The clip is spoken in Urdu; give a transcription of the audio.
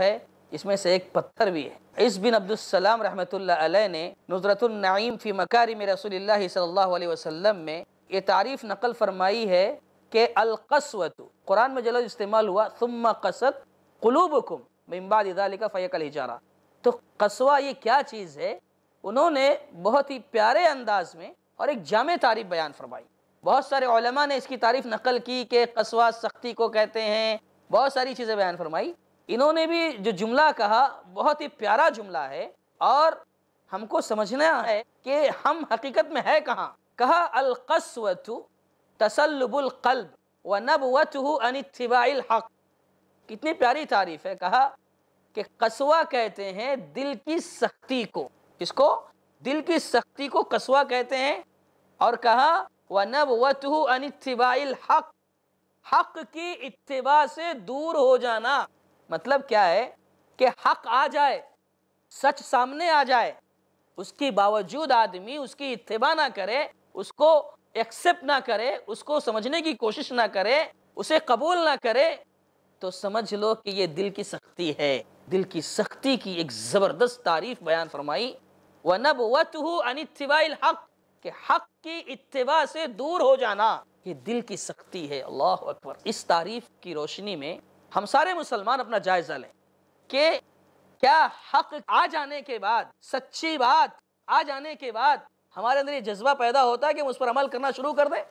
ہے اس میں سے ایک پتھر بھی ہے عز بن عبدالسلام رحمت اللہ علیہ نے نظرت النعیم فی مکارم رسول اللہ صلی اللہ علیہ وسلم میں یہ تعریف نقل فرمائی ہے کہ القصوت قرآن میں جلد استعمال ہوا ثم قصد قلوبکم من بعد ذالک فیق الہجارہ تو قصوہ یہ کیا چیز ہے انہوں نے بہت ہی پیارے انداز میں اور ایک جامع تعریف بیان فرمائی بہت سارے علماء نے اس کی تعریف نقل کی کہ قصوہ سختی کو کہتے ہیں بہت ساری چیزیں بیان فرمائی انہوں نے بھی جو جملہ کہا بہت ہی پیارا جملہ ہے اور ہم کو سمجھنا ہے کہ ہم حقیقت میں ہے کہاں کہا القسوت القلب ونبوته عن اتباع الحق کتنی پیاری تعریف ہے کہا کہ قصوہ کہتے ہیں دل کی سختی کو کس کو دل کی سختی کو قصوہ کہتے ہیں اور کہا وَنَبْوَتُهُ عَنِ اتِّبَاعِ ہو الحق حق کی اتباع سے دور ہو جانا مطلب کیا ہے کہ حق آ جائے سچ سامنے آ جائے اس کے باوجود آدمی اس کی اتباع نہ کرے اس کو ایکسپٹ نہ کرے اس کو سمجھنے کی کوشش نہ کرے اسے قبول نہ کرے تو سمجھ لو کہ یہ دل کی سختی ہے دل کی سختی کی ایک زبردست تعریف بیان فرمائی وَنَبْوَتُهُ عَنِ الْحَقِّ کہ حق کی اتباع سے دور ہو جانا یہ دل کی سختی ہے اللہ اکبر اس تعریف کی روشنی میں ہم سارے مسلمان اپنا جائزہ لیں کہ کیا حق آ جانے کے بعد سچی بات آ جانے کے بعد ہمارے اندر یہ جذبہ پیدا ہوتا ہے کہ ہم اس پر عمل کرنا شروع کر دیں